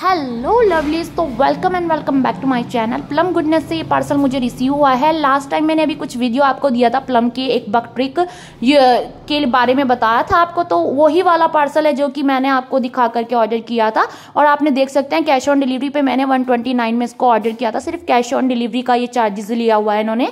hello lovelies तो welcome and welcome back to my channel Plum Goodness से ये parcel मुझे रिसीव हुआ है लास्ट टाइम मैंने अभी कुछ वीडियो आपको दिया था प्लम के एक बक ट्रिक के बारे में बताया था आपको तो वही वाला पार्सल है जो कि मैंने आपको दिखा करके ऑर्डर किया था और आपने देख सकते हैं कैश ऑन डिलीवरी पर मैंने वन में इसको ऑर्डर किया था सिर्फ कैश ऑन डिलीवरी का ये चार्जेस लिया हुआ है इन्होंने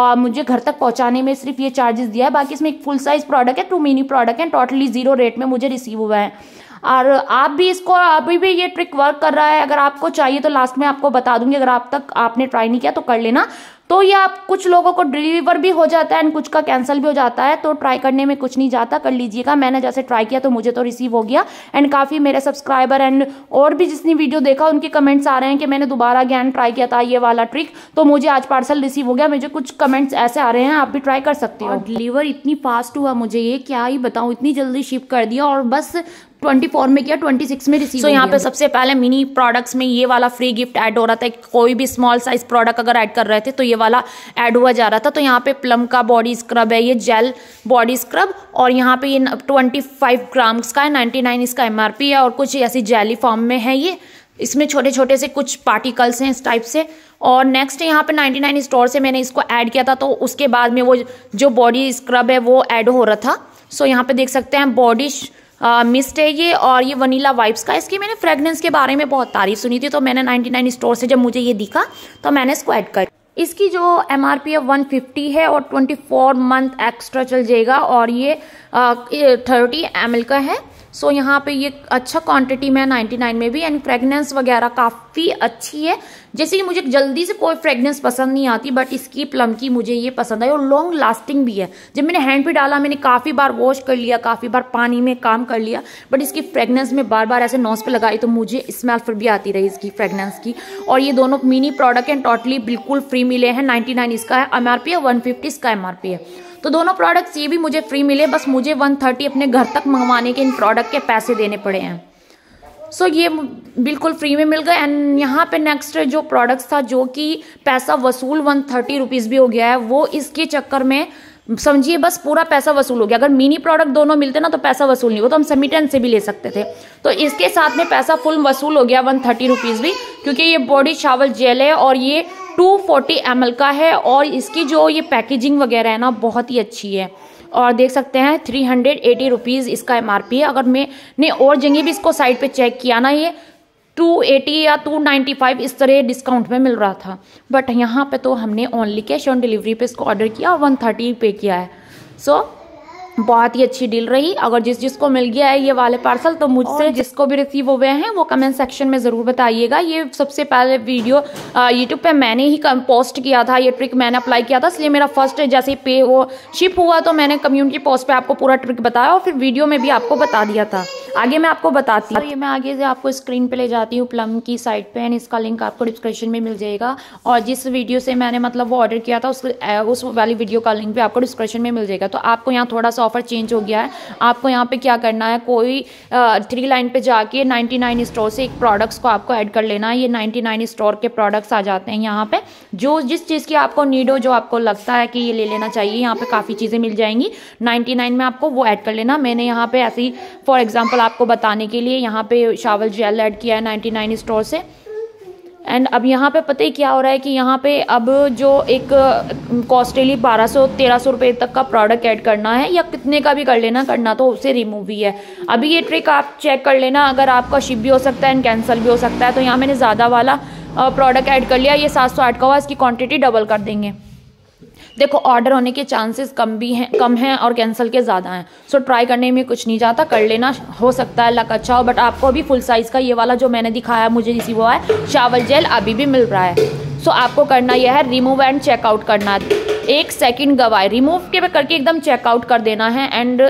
और मुझे घर तक पहुँचाने में सिर्फ ये चार्जेस दिया है बाकी इसमें एक फुल साइज़ प्रोडक्ट है टू मिनी प्रोडक्ट है टोटली जीरो रेट में मुझे रिसीव हुआ है और आप भी इसको अभी भी ये ट्रिक वर्क कर रहा है अगर आपको चाहिए तो लास्ट में आपको बता दूंगी अगर आप तक आपने ट्राई नहीं किया तो कर लेना तो ये आप कुछ लोगों को डिलीवर भी हो जाता है एंड कुछ का कैंसिल भी हो जाता है तो ट्राई करने में कुछ नहीं जाता कर लीजिएगा मैंने जैसे ट्राई किया तो मुझे तो रिसीव हो गया एंड काफ़ी मेरे सब्सक्राइबर एंड और भी जिसने वीडियो देखा उनके कमेंट्स आ रहे हैं कि मैंने दोबारा गया ट्राई किया था ये वाला ट्रिक तो मुझे आज पार्सल रिसीव हो गया मुझे कुछ कमेंट्स ऐसे आ रहे हैं आप भी ट्राई कर सकते हो डिलीवर इतनी फास्ट हुआ मुझे ये क्या ही बताऊँ इतनी जल्दी शिप कर दिया और बस ट्वेंटी फोर में किया ट्वेंटी सिक्स में रिसीव सो so, यहाँ पे सबसे पहले मिनी प्रोडक्ट्स में ये वाला फ्री गिफ्ट ऐड हो रहा था कोई भी स्मॉल साइज प्रोडक्ट अगर ऐड कर रहे थे तो ये वाला ऐड हुआ जा रहा था तो यहाँ पे प्लम का बॉडी स्क्रब है ये जेल बॉडी स्क्रब और यहाँ पे ये ट्वेंटी फाइव ग्राम्स का है नाइन्टी नाइन इसका एम है और कुछ ऐसी जेली फॉर्म में है ये इसमें छोटे छोटे से कुछ पार्टिकल्स हैं इस टाइप से और नेक्स्ट यहाँ पे 99 स्टोर से मैंने इसको ऐड किया था तो उसके बाद में वो जो बॉडी स्क्रब है वो ऐड हो रहा था सो so, यहाँ पे देख सकते हैं बॉडी मिस्ट है ये और ये वनीला वाइप्स का इसकी मैंने फ्रेगनेंस के बारे में बहुत तारीफ सुनी थी तो मैंने 99 स्टोर से जब मुझे ये दिखा तो मैंने इसको ऐड कर इसकी जो एम आर पी है वन फिफ्टी है और ट्वेंटी फोर मंथ एक्स्ट्रा चल जाएगा और ये थर्टी एम एल का है सो यहाँ पे ये अच्छा क्वांटिटी में है नाइन में भी एंड फ्रेगनेंस वगैरह काफ़ी अच्छी है जैसे कि मुझे जल्दी से कोई फ्रेगनेंस पसंद नहीं आती बट इसकी प्लम की मुझे ये पसंद आई और लॉन्ग लास्टिंग भी है जब मैंने हैंड पे डाला मैंने काफ़ी बार वॉश कर लिया काफ़ी बार पानी में काम कर लिया बट इसकी फ्रेगनेंस में बार बार ऐसे नॉस पर लगाई तो मुझे स्मेल फिर भी आती रही इसकी फ्रेगनेंस की और ये दोनों मिनी प्रोडक्ट एंड टोटली बिल्कुल फ्री मिले हैं नाइन्टी इसका है एम है वन इसका एम है तो दोनों प्रोडक्ट्स ये भी मुझे फ्री मिले बस मुझे वन थर्टी अपने घर तक मंगवाने के इन प्रोडक्ट के पैसे देने पड़े हैं सो so, ये बिल्कुल फ्री में मिल गए एंड यहाँ पे नेक्स्ट जो प्रोडक्ट्स था जो कि पैसा वसूल वन थर्टी रुपीज़ भी हो गया है वो इसके चक्कर में समझिए बस पूरा पैसा वसूल हो गया अगर मिनी प्रोडक्ट दोनों मिलते ना तो पैसा वसूल नहीं हो तो हम समिटन से भी ले सकते थे तो इसके साथ में पैसा फुल वसूल हो गया वन थर्टी रुपीज़ भी क्योंकि ये बॉडी शावल जेल है और ये 240 ml का है और इसकी जो ये पैकेजिंग वगैरह है ना बहुत ही अच्छी है और देख सकते हैं थ्री हंड्रेड एटी रुपीज़ इसका एम है अगर मैंने और जगह भी इसको साइड पे चेक किया ना ये टू एटी या टू नाइन्टी फाइव इस तरह डिस्काउंट में मिल रहा था बट यहाँ पे तो हमने ओनली कैश ऑन डिलीवरी पे इसको ऑर्डर किया और वन थर्टी पे किया है सो so, बहुत ही अच्छी डील रही अगर जिस जिसको मिल गया है ये वाले पार्सल तो मुझसे जिसको भी रिसीव हो गए हैं वो कमेंट सेक्शन में ज़रूर बताइएगा ये सबसे पहले वीडियो यूट्यूब पे मैंने ही पोस्ट किया था ये ट्रिक मैंने अप्लाई किया था इसलिए मेरा फर्स्ट जैसे पे वो शिप हुआ तो मैंने कम्युनिटी पोस्ट पर आपको पूरा ट्रिक बताया और फिर वीडियो में भी आपको बता दिया था आगे मैं आपको बताती हूँ ये मैं आगे से आपको स्क्रीन पे ले जाती हूँ प्लम की साइट पे एंड इसका लिंक आपको डिस्क्रिप्शन में मिल जाएगा और जिस वीडियो से मैंने मतलब वो ऑर्डर किया था उस उस वाली वीडियो का लिंक भी आपको डिस्क्रिप्शन में मिल जाएगा तो आपको यहाँ थोड़ा सा ऑफर चेंज हो गया है आपको यहाँ पे क्या करना है कोई थ्री लाइन पे जाके नाइन्टी स्टोर से एक प्रोडक्ट्स को आपको ऐड कर लेना है ये नाइन्टी स्टोर के प्रोडक्ट्स आ जाते हैं यहाँ पर जो जिस चीज़ की आपको नीड हो जो आपको लगता है कि ये ले लेना चाहिए यहाँ पर काफ़ी चीज़ें मिल जाएंगी नाइन्टी में आपको वो ऐड कर लेना मैंने यहाँ पे ऐसी फॉर एग्जाम्पल आपको बताने के लिए यहाँ पे शावल जेल ऐड किया है नाइन्टी नाइन स्टोर से एंड अब यहाँ पे पता ही क्या हो रहा है कि यहाँ पे अब जो एक कॉस्टली बारह सौ तेरह सौ रुपये तक का प्रोडक्ट ऐड करना है या कितने का भी कर लेना करना तो उसे रिमूव ही है अभी ये ट्रिक आप चेक कर लेना अगर आपका शिप भी हो सकता है एंड कैंसिल भी हो सकता है तो यहाँ मैंने ज़्यादा वाला प्रोडक्ट ऐड कर लिया ये सात सौ आठ का हुआ इसकी क्वान्टिटी डबल कर देंगे देखो ऑर्डर होने के चांसेस कम भी हैं कम हैं और कैंसिल के ज़्यादा हैं सो ट्राई करने में कुछ नहीं जाता कर लेना हो सकता है लक अच्छा हो बट आपको अभी फुल साइज़ का ये वाला जो मैंने दिखाया मुझे इसी वो है चावल जेल अभी भी मिल रहा है सो आपको करना यह है रिमूव एंड चेकआउट करना है एक सेकंड गवाए रिमूव के करके एकदम चेकआउट कर देना है एंड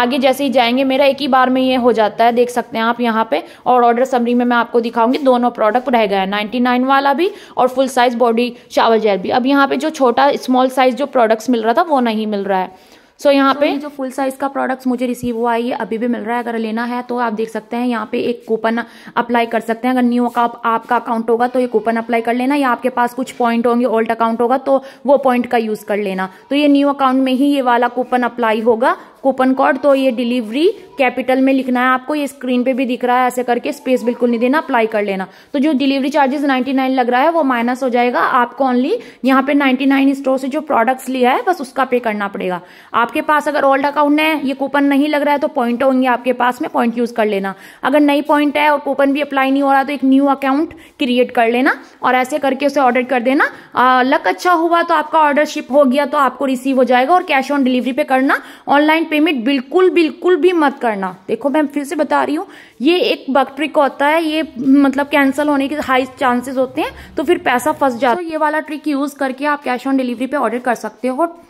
आगे जैसे ही जाएंगे मेरा एक ही बार में ये हो जाता है देख सकते हैं आप यहाँ पे और ऑर्डर समरी में मैं आपको दिखाऊंगी दोनों प्रोडक्ट रह गए हैं नाइन्टी नाइन वाला भी और full size body shower gel भी अब यहाँ पे जो छोटा स्मॉल साइज़ जो प्रोडक्ट्स मिल रहा था वो नहीं मिल रहा है सो so, यहाँ तो पे जो फुल साइज का प्रोडक्ट्स मुझे रिसीव हुआ है ये अभी भी मिल रहा है अगर लेना है तो आप देख सकते हैं यहाँ पे एक कूपन अप्लाई कर सकते हैं अगर न्यू का आपका अकाउंट होगा तो ये कूपन अप्लाई कर लेना या आपके पास कुछ पॉइंट होंगे ओल्ड अकाउंट होगा तो वो पॉइंट का यूज कर लेना तो ये न्यू अकाउंट में ही ये वाला कूपन अप्लाई होगा कूपन कोड तो ये डिलीवरी कैपिटल में लिखना है आपको ये स्क्रीन पे भी दिख रहा है ऐसे करके स्पेस बिल्कुल नहीं देना अप्लाई कर लेना तो जो डिलीवरी चार्जेस 99 लग रहा है वो माइनस हो जाएगा आपको ओनली यहाँ पे 99 स्टोर से जो प्रोडक्ट्स लिया है बस उसका पे करना पड़ेगा आपके पास अगर ओल्ड अकाउंट है ये कूपन नहीं लग रहा है तो पॉइंट होंगे आपके पास में पॉइंट यूज कर लेना अगर नई पॉइंट है और कूपन भी अप्लाई नहीं हो रहा तो एक न्यू अकाउंट क्रिएट कर लेना और ऐसे करके उसे ऑर्डर कर देना लक अच्छा हुआ तो आपका ऑर्डर शिप हो गया तो आपको रिसीव हो जाएगा और कैश ऑन डिलीवरी पे करना ऑनलाइन पेमेंट बिल्कुल बिल्कुल भी मत करना देखो मैं फिर से बता रही हूँ ये एक बग ट्रिक होता है ये मतलब कैंसिल होने के हाई चांसेस होते हैं तो फिर पैसा फंस जाता है तो ये वाला ट्रिक यूज करके आप कैश ऑन डिलीवरी पे ऑर्डर कर सकते हो